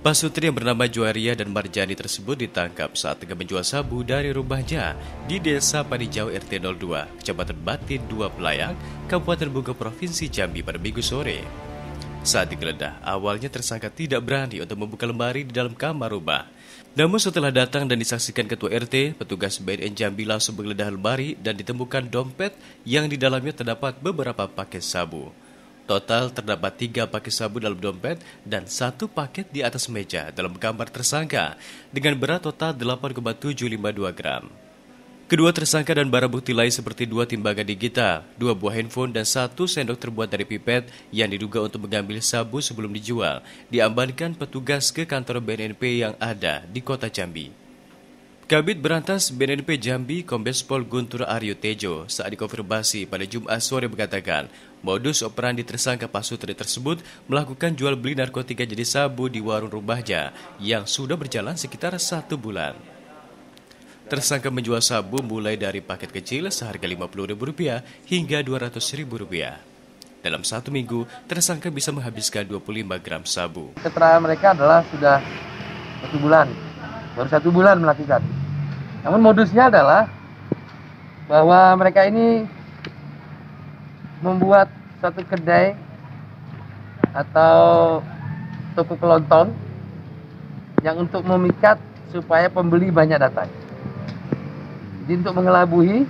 Pasutri yang bernama Juaria dan Marjani tersebut ditangkap saat tengah menjual sabu dari rumahnya di Desa Panijau RT 02, Kecamatan Batin 2 Pelayang, Kabupaten Bunga Provinsi Jambi pada minggu sore. Saat digeledah, awalnya tersangka tidak berani untuk membuka lemari di dalam kamar rumah. Namun setelah datang dan disaksikan Ketua RT, petugas BNN Jambi langsung menggeledah lemari dan ditemukan dompet yang di dalamnya terdapat beberapa paket sabu. Total terdapat tiga paket sabu dalam dompet dan satu paket di atas meja dalam gambar tersangka dengan berat total 8,752 gram. Kedua tersangka dan barang bukti lain seperti dua timbangan digital, dua buah handphone, dan satu sendok terbuat dari pipet yang diduga untuk mengambil sabu sebelum dijual, diambankan petugas ke kantor BNNP yang ada di kota Jambi. Kabit Berantas BNNP Jambi Kombes Pol Guntur Aryo Tejo saat dikonfirmasi pada Jumat sore mengatakan modus operandi tersangka pasutri tersebut melakukan jual beli narkotika jadi sabu di warung rumahnya yang sudah berjalan sekitar satu bulan. Tersangka menjual sabu mulai dari paket kecil seharga Rp50.000 hingga Rp200.000. Dalam satu minggu, tersangka bisa menghabiskan 25 gram sabu. Keterangan mereka adalah sudah satu bulan, baru satu bulan melakukan. Namun modusnya adalah bahwa mereka ini membuat satu kedai atau toko kelontong yang untuk memikat supaya pembeli banyak datang. Jadi untuk mengelabui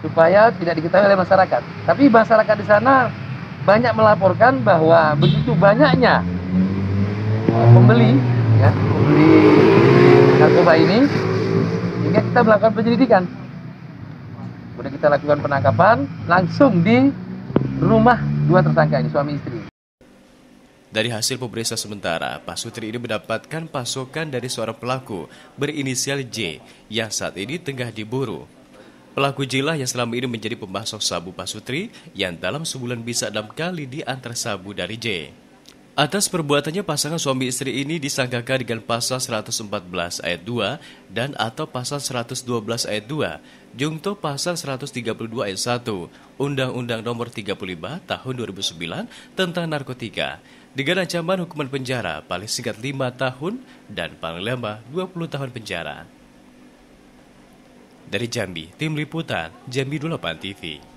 supaya tidak diketahui oleh masyarakat. Tapi masyarakat di sana banyak melaporkan bahwa begitu banyaknya pembeli ya, pembeli narkoba ini sehingga kita melakukan penyelidikan kemudian kita lakukan penangkapan langsung di rumah dua tersangka ini suami istri dari hasil pemeriksaan sementara, Pak Sutri ini mendapatkan pasokan dari seorang pelaku berinisial J yang saat ini tengah diburu. Pelaku J lah yang selama ini menjadi pemasok sabu Pak Sutri yang dalam sebulan bisa enam kali diantar sabu dari J. Atas perbuatannya pasangan suami istri ini disangkakan dengan pasal 114 ayat 2 dan atau pasal 112 ayat 2, jungto pasal 132 ayat 1, Undang-Undang Nomor 35 Tahun 2009 tentang narkotika dengan ancaman hukuman penjara paling singkat 5 tahun dan paling lama 20 tahun penjara. Dari Jambi, Tim Liputan, Jambi 28 TV.